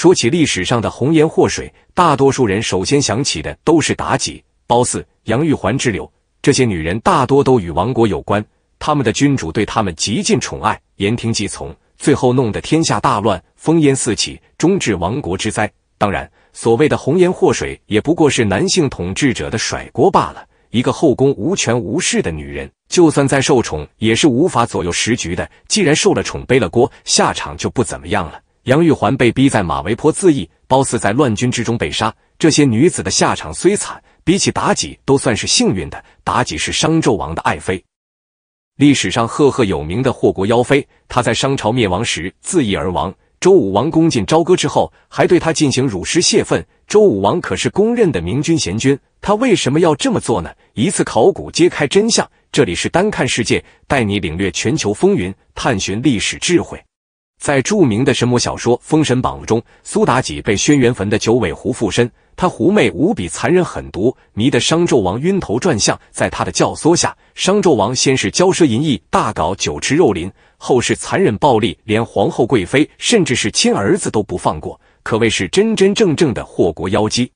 说起历史上的红颜祸水，大多数人首先想起的都是妲己、褒姒、杨玉环之流。这些女人大多都与亡国有关，他们的君主对他们极尽宠爱，言听计从，最后弄得天下大乱，烽烟四起，终至亡国之灾。当然，所谓的红颜祸水，也不过是男性统治者的甩锅罢了。一个后宫无权无势的女人，就算再受宠，也是无法左右时局的。既然受了宠背了锅，下场就不怎么样了。杨玉环被逼在马嵬坡自缢，褒姒在乱军之中被杀。这些女子的下场虽惨，比起妲己都算是幸运的。妲己是商纣王的爱妃，历史上赫赫有名的祸国妖妃。她在商朝灭亡时自缢而亡。周武王攻进朝歌之后，还对她进行辱尸泄愤。周武王可是公认的明君贤君，他为什么要这么做呢？一次考古揭开真相。这里是单看世界，带你领略全球风云，探寻历史智慧。在著名的神魔小说《封神榜》中，苏妲己被轩辕坟的九尾狐附身，她狐媚无比，残忍狠毒，迷得商纣王晕头转向。在她的教唆下，商纣王先是骄奢淫逸，大搞酒池肉林，后是残忍暴力，连皇后、贵妃，甚至是亲儿子都不放过，可谓是真真正正的祸国妖姬。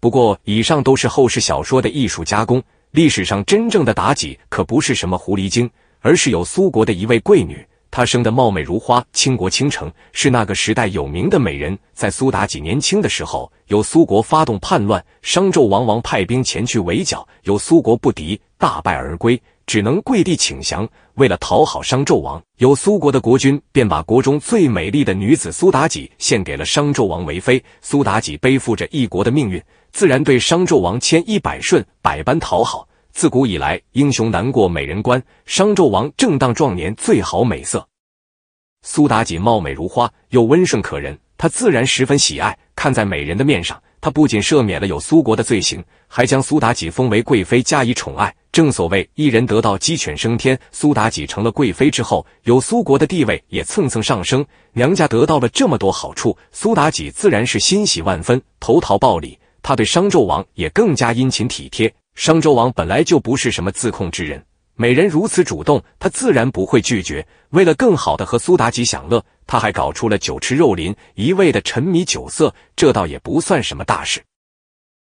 不过，以上都是后世小说的艺术加工，历史上真正的妲己可不是什么狐狸精，而是有苏国的一位贵女。她生得貌美如花，倾国倾城，是那个时代有名的美人。在苏妲己年轻的时候，由苏国发动叛乱，商纣王王派兵前去围剿，有苏国不敌，大败而归，只能跪地请降。为了讨好商纣王，有苏国的国君便把国中最美丽的女子苏妲己献给了商纣王为妃。苏妲己背负着一国的命运，自然对商纣王千依百顺，百般讨好。自古以来，英雄难过美人关。商纣王正当壮年，最好美色。苏妲己貌美如花，又温顺可人，他自然十分喜爱。看在美人的面上，他不仅赦免了有苏国的罪行，还将苏妲己封为贵妃，加以宠爱。正所谓一人得到鸡犬升天。苏妲己成了贵妃之后，有苏国的地位也蹭蹭上升。娘家得到了这么多好处，苏妲己自然是欣喜万分，投桃报李。他对商纣王也更加殷勤体贴。商纣王本来就不是什么自控之人，美人如此主动，他自然不会拒绝。为了更好的和苏妲己享乐，他还搞出了酒池肉林，一味的沉迷酒色，这倒也不算什么大事。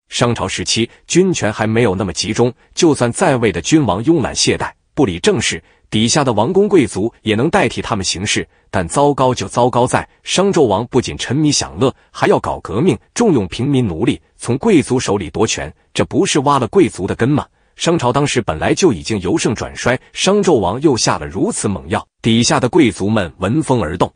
商朝时期，军权还没有那么集中，就算在位的君王慵懒懈怠，不理政事，底下的王公贵族也能代替他们行事。但糟糕就糟糕在，商纣王不仅沉迷享乐，还要搞革命，重用平民奴隶。从贵族手里夺权，这不是挖了贵族的根吗？商朝当时本来就已经由盛转衰，商纣王又下了如此猛药，底下的贵族们闻风而动，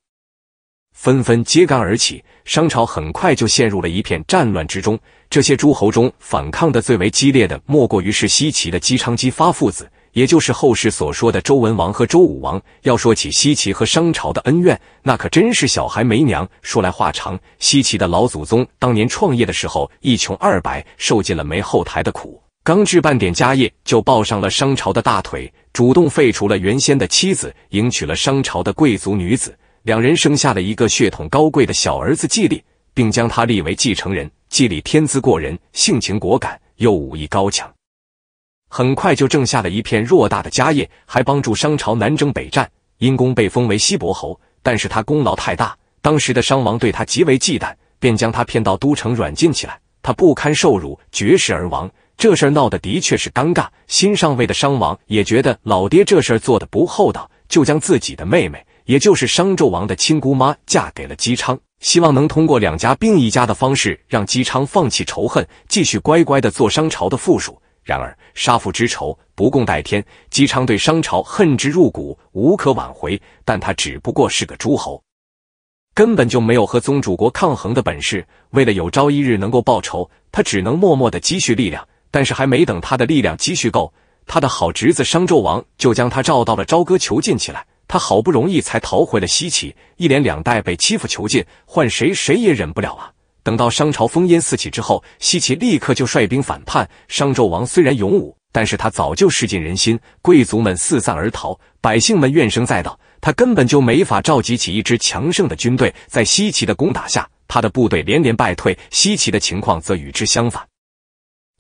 纷纷揭竿而起，商朝很快就陷入了一片战乱之中。这些诸侯中，反抗的最为激烈的，莫过于是西岐的姬昌、姬发父子。也就是后世所说的周文王和周武王。要说起西岐和商朝的恩怨，那可真是小孩没娘。说来话长，西岐的老祖宗当年创业的时候一穷二白，受尽了没后台的苦。刚置办点家业，就抱上了商朝的大腿，主动废除了原先的妻子，迎娶了商朝的贵族女子，两人生下了一个血统高贵的小儿子季历，并将他立为继承人。季历天资过人，性情果敢，又武艺高强。很快就挣下了一片偌大的家业，还帮助商朝南征北战，因功被封为西伯侯。但是他功劳太大，当时的商王对他极为忌惮，便将他骗到都城软禁起来。他不堪受辱，绝食而亡。这事儿闹得的确是尴尬。新上位的商王也觉得老爹这事儿做的不厚道，就将自己的妹妹，也就是商纣王的亲姑妈，嫁给了姬昌，希望能通过两家并一家的方式，让姬昌放弃仇恨，继续乖乖的做商朝的附属。然而，杀父之仇不共戴天。姬昌对商朝恨之入骨，无可挽回。但他只不过是个诸侯，根本就没有和宗主国抗衡的本事。为了有朝一日能够报仇，他只能默默的积蓄力量。但是还没等他的力量积蓄够，他的好侄子商纣王就将他召到了朝歌囚禁起来。他好不容易才逃回了西岐，一连两代被欺负囚禁，换谁谁也忍不了啊！等到商朝烽烟四起之后，西岐立刻就率兵反叛。商纣王虽然勇武，但是他早就失尽人心，贵族们四散而逃，百姓们怨声载道，他根本就没法召集起一支强盛的军队。在西岐的攻打下，他的部队连连败退。西岐的情况则与之相反。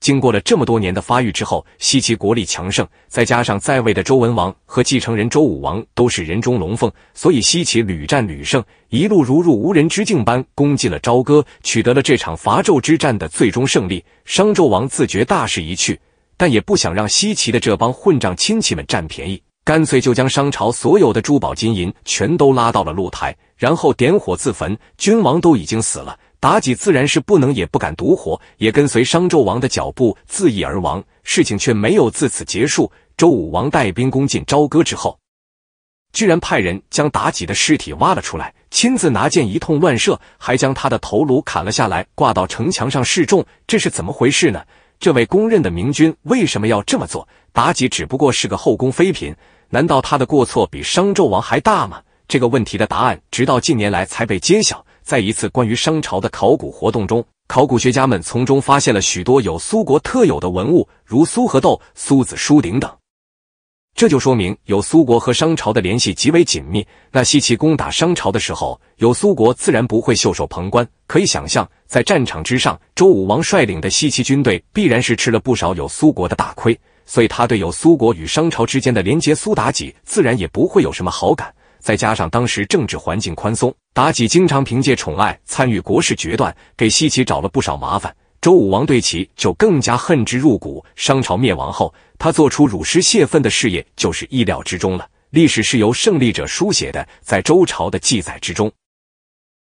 经过了这么多年的发育之后，西岐国力强盛，再加上在位的周文王和继承人周武王都是人中龙凤，所以西岐屡战屡胜，一路如入无人之境般攻进了朝歌，取得了这场伐纣之战的最终胜利。商纣王自觉大势已去，但也不想让西岐的这帮混账亲戚们占便宜，干脆就将商朝所有的珠宝金银全都拉到了露台，然后点火自焚。君王都已经死了。妲己自然是不能也不敢独活，也跟随商纣王的脚步自缢而亡。事情却没有自此结束。周武王带兵攻进朝歌之后，居然派人将妲己的尸体挖了出来，亲自拿剑一通乱射，还将她的头颅砍了下来，挂到城墙上示众。这是怎么回事呢？这位公认的明君为什么要这么做？妲己只不过是个后宫妃嫔，难道她的过错比商纣王还大吗？这个问题的答案，直到近年来才被揭晓。在一次关于商朝的考古活动中，考古学家们从中发现了许多有苏国特有的文物，如苏和豆、苏子书鼎等。这就说明有苏国和商朝的联系极为紧密。那西岐攻打商朝的时候，有苏国自然不会袖手旁观。可以想象，在战场之上，周武王率领的西岐军队必然是吃了不少有苏国的大亏。所以他对有苏国与商朝之间的连接苏妲己，自然也不会有什么好感。再加上当时政治环境宽松，妲己经常凭借宠爱参与国事决断，给西岐找了不少麻烦。周武王对其就更加恨之入骨。商朝灭亡后，他做出辱师泄愤的事业就是意料之中了。历史是由胜利者书写的，在周朝的记载之中，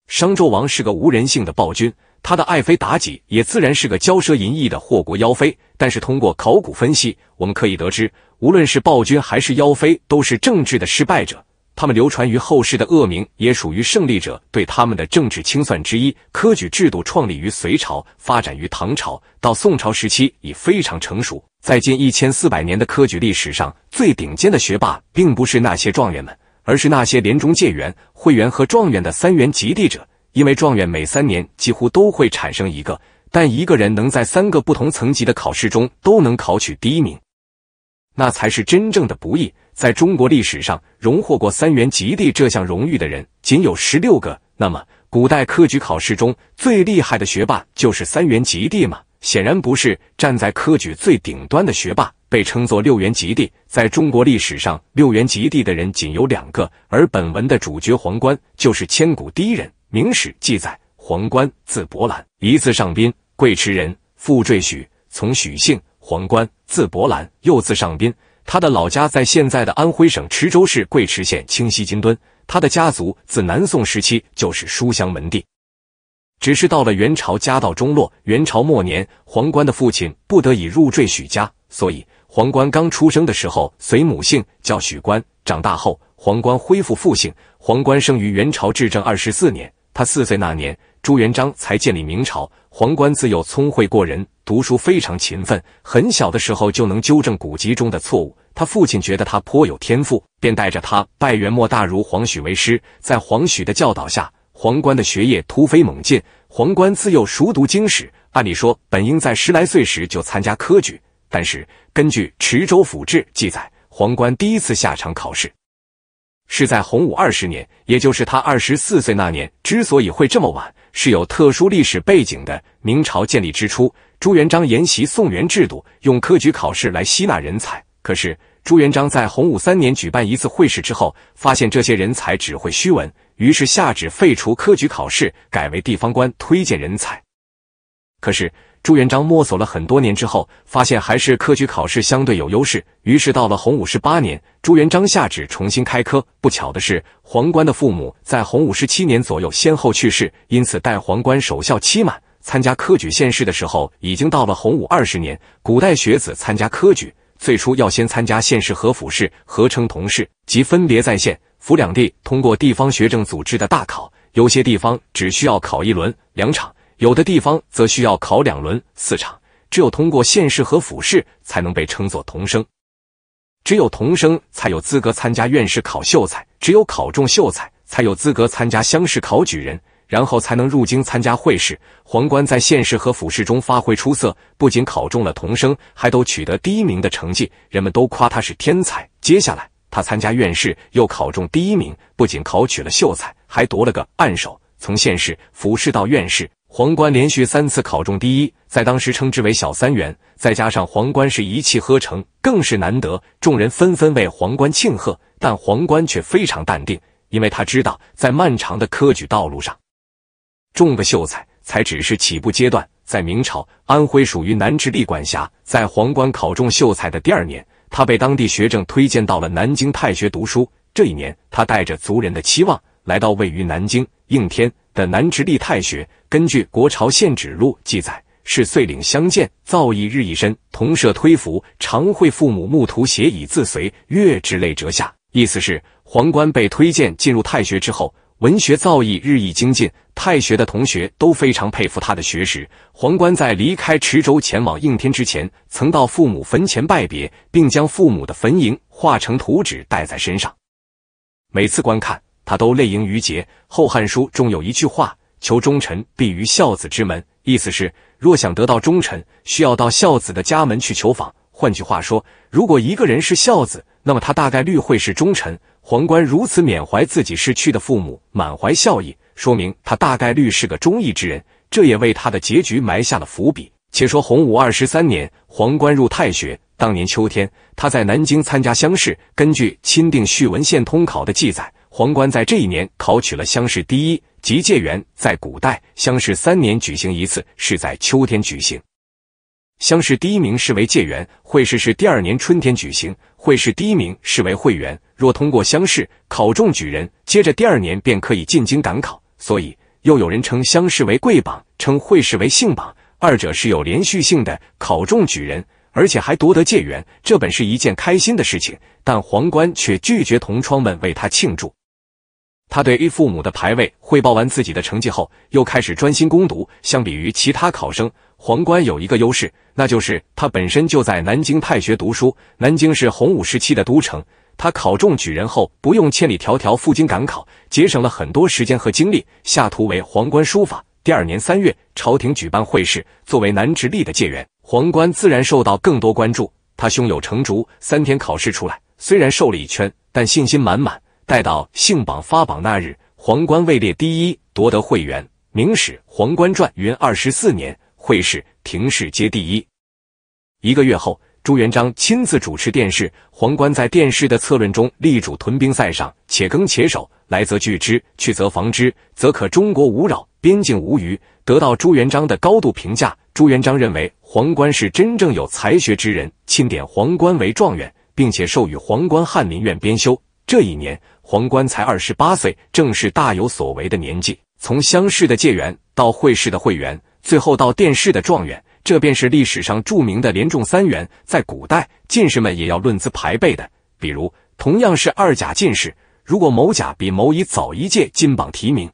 商纣王是个无人性的暴君，他的爱妃妲己也自然是个骄奢淫逸的祸国妖妃。但是通过考古分析，我们可以得知，无论是暴君还是妖妃，都是政治的失败者。他们流传于后世的恶名，也属于胜利者对他们的政治清算之一。科举制度创立于隋朝，发展于唐朝，到宋朝时期已非常成熟。在近一千四百年的科举历史上，最顶尖的学霸并不是那些状元们，而是那些连中解员、会元和状元的三元及第者。因为状元每三年几乎都会产生一个，但一个人能在三个不同层级的考试中都能考取第一名。那才是真正的不易。在中国历史上，荣获过三元及第这项荣誉的人仅有十六个。那么，古代科举考试中最厉害的学霸就是三元及第吗？显然不是。站在科举最顶端的学霸被称作六元及第。在中国历史上，六元及第的人仅有两个，而本文的主角黄冠就是千古第一人。明史记载，黄冠字伯兰，一字上宾，贵池人，父赘许，从许姓。黄冠，字伯兰，又字上宾。他的老家在现在的安徽省池州市贵池县清溪金墩。他的家族自南宋时期就是书香门第，只是到了元朝家道中落。元朝末年，黄冠的父亲不得已入赘许家，所以黄冠刚出生的时候随母姓，叫许观。长大后，黄冠恢复父姓。黄冠生于元朝至正二十四年，他四岁那年，朱元璋才建立明朝。黄冠自幼聪慧过人。读书非常勤奋，很小的时候就能纠正古籍中的错误。他父亲觉得他颇有天赋，便带着他拜元末大儒黄许为师。在黄许的教导下，黄冠的学业突飞猛进。黄冠自幼熟读经史，按理说本应在十来岁时就参加科举，但是根据池州府志记载，黄冠第一次下场考试。是在洪武二十年，也就是他二十四岁那年，之所以会这么晚，是有特殊历史背景的。明朝建立之初，朱元璋沿袭宋元制度，用科举考试来吸纳人才。可是，朱元璋在洪武三年举办一次会试之后，发现这些人才只会虚文，于是下旨废除科举考试，改为地方官推荐人才。可是，朱元璋摸索了很多年之后，发现还是科举考试相对有优势，于是到了洪武十八年，朱元璋下旨重新开科。不巧的是，皇冠的父母在洪武十七年左右先后去世，因此待皇冠守孝期满，参加科举县试的时候，已经到了洪武二十年。古代学子参加科举，最初要先参加县试和府试，合称同试，即分别在县、府两地通过地方学政组织的大考，有些地方只需要考一轮、两场。有的地方则需要考两轮四场，只有通过县试和府试，才能被称作童生。只有童生才有资格参加院试考秀才，只有考中秀才才有资格参加乡试考举人，然后才能入京参加会试。皇冠在县试和府试中发挥出色，不仅考中了童生，还都取得第一名的成绩，人们都夸他是天才。接下来，他参加院试又考中第一名，不仅考取了秀才，还夺了个按首。从县试、府试到院试。皇冠连续三次考中第一，在当时称之为小三元。再加上皇冠是一气呵成，更是难得。众人纷纷为皇冠庆贺，但皇冠却非常淡定，因为他知道，在漫长的科举道路上，中个秀才才只是起步阶段。在明朝，安徽属于南直隶管辖。在皇冠考中秀才的第二年，他被当地学政推荐到了南京太学读书。这一年，他带着族人的期望，来到位于南京。应天的南直隶太学，根据《国朝献旨录》记载，是岁领相见，造诣日益深，同舍推服。常会父母慕图写以自随，月之泪折下。意思是皇冠被推荐进入太学之后，文学造诣日益精进，太学的同学都非常佩服他的学识。皇冠在离开池州前往应天之前，曾到父母坟前拜别，并将父母的坟茔画成图纸带在身上，每次观看。他都泪盈于睫，《后汉书》中有一句话：“求忠臣必于孝子之门。”意思是，若想得到忠臣，需要到孝子的家门去求访。换句话说，如果一个人是孝子，那么他大概率会是忠臣。黄冠如此缅怀自己逝去的父母，满怀孝意，说明他大概率是个忠义之人。这也为他的结局埋下了伏笔。且说洪武二十三年，黄官入太学。当年秋天，他在南京参加乡试。根据《钦定续文献通考》的记载。皇冠在这一年考取了乡试第一，即解元。在古代，乡试三年举行一次，是在秋天举行。乡试第一名视为解元，会试是第二年春天举行，会试第一名视为会员。若通过乡试，考中举人，接着第二年便可以进京赶考。所以，又有人称乡试为贵榜，称会试为姓榜，二者是有连续性的。考中举人，而且还夺得解元，这本是一件开心的事情，但皇冠却拒绝同窗们为他庆祝。他对 A 父母的排位汇报完自己的成绩后，又开始专心攻读。相比于其他考生，黄冠有一个优势，那就是他本身就在南京太学读书。南京是洪武时期的都城，他考中举人后不用千里迢迢赴京赶考，节省了很多时间和精力。下图为皇冠书法。第二年三月，朝廷举办会试，作为南直隶的解元，黄冠自然受到更多关注。他胸有成竹，三天考试出来，虽然瘦了一圈，但信心满满。待到姓榜发榜那日，皇冠位列第一，夺得会员。《明史·皇冠传》云：二十四年会试、廷试皆第一。一个月后，朱元璋亲自主持殿试，皇冠在殿试的策论中力主屯兵塞上，且耕且守，来则拒之，去则防之，则可中国无扰，边境无虞。得到朱元璋的高度评价。朱元璋认为皇冠是真正有才学之人，钦点皇冠为状元，并且授予皇冠翰林院编修。这一年。皇冠才二十八岁，正是大有所为的年纪。从乡试的解元到会试的会元，最后到殿试的状元，这便是历史上著名的连中三元。在古代，进士们也要论资排辈的。比如，同样是二甲进士，如果某甲比某乙早一届金榜题名，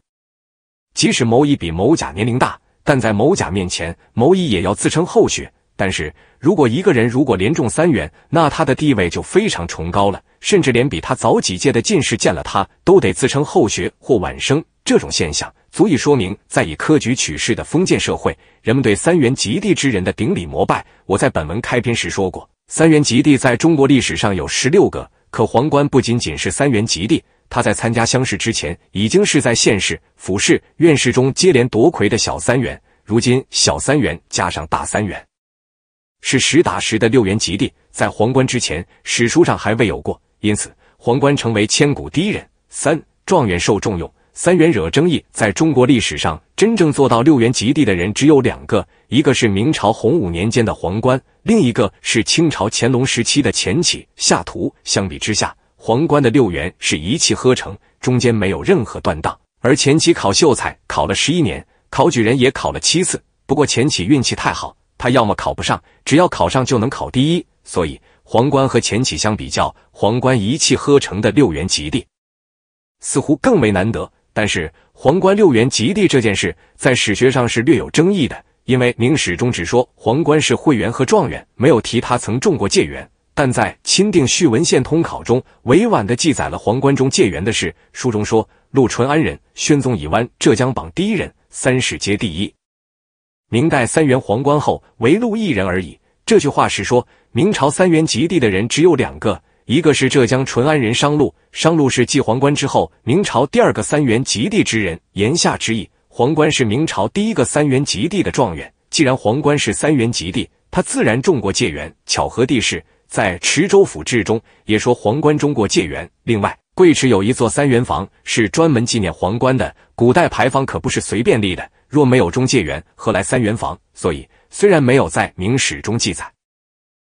即使某乙比某甲年龄大，但在某甲面前，某乙也要自称后学。但是如果一个人如果连中三元，那他的地位就非常崇高了，甚至连比他早几届的进士见了他都得自称后学或晚生。这种现象足以说明，在以科举取士的封建社会，人们对三元及第之人的顶礼膜拜。我在本文开篇时说过，三元及第在中国历史上有十六个。可皇冠不仅仅是三元及第，他在参加乡试之前，已经是在县试、府试、院试中接连夺魁的小三元。如今小三元加上大三元。是实打实的六元极地，在皇冠之前，史书上还未有过，因此皇冠成为千古第一人。三状元受重用，三元惹争议。在中国历史上，真正做到六元极地的人只有两个，一个是明朝洪武年间的皇冠，另一个是清朝乾隆时期的钱起、下图。相比之下，皇冠的六元是一气呵成，中间没有任何断档；而钱起考秀才考了十一年，考举人也考了七次，不过钱起运气太好。他要么考不上，只要考上就能考第一。所以，皇冠和前起相比较，皇冠一气呵成的六元及第，似乎更为难得。但是，皇冠六元及第这件事在史学上是略有争议的，因为明史中只说皇冠是会员和状元，没有提他曾中过解元。但在《钦定序文献通考》中，委婉的记载了皇冠中解元的事。书中说，陆淳安人，宣宗以湾浙江榜第一人，三世皆第一。明代三元皇冠后，唯陆一人而已。这句话是说，明朝三元及第的人只有两个，一个是浙江淳安人商陆，商陆是继皇冠之后，明朝第二个三元及第之人。言下之意，皇冠是明朝第一个三元及第的状元。既然皇冠是三元及第，他自然中过解元。巧合地是，在池州府志中也说皇冠中过解元。另外，贵池有一座三元坊，是专门纪念皇冠的。古代牌坊可不是随便立的。若没有中介员，何来三元房？所以，虽然没有在明史中记载，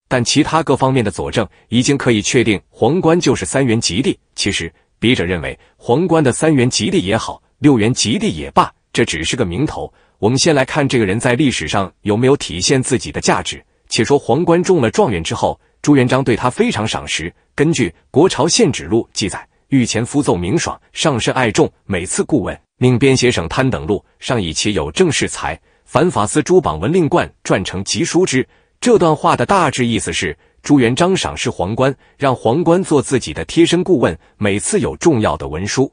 但其他各方面的佐证已经可以确定，皇冠就是三元及第。其实，笔者认为，皇冠的三元及第也好，六元及第也罢，这只是个名头。我们先来看这个人，在历史上有没有体现自己的价值？且说皇冠中了状元之后，朱元璋对他非常赏识。根据《国朝献旨录》记载，御前夫奏明爽上甚爱重，每次顾问。命编写省贪等录，上以其有政事才，凡法司诸榜文令冠撰成集书之。这段话的大致意思是，朱元璋赏识皇冠，让皇冠做自己的贴身顾问，每次有重要的文书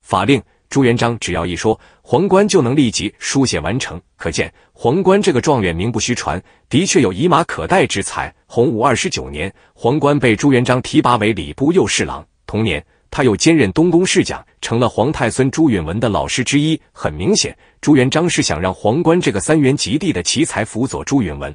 法令，朱元璋只要一说，皇冠就能立即书写完成。可见皇冠这个状元名不虚传，的确有以马可待之才。洪武二十九年，皇冠被朱元璋提拔为礼部右侍郎，同年。他又兼任东宫侍讲，成了皇太孙朱允文的老师之一。很明显，朱元璋是想让皇冠这个三元及第的奇才辅佐朱允文。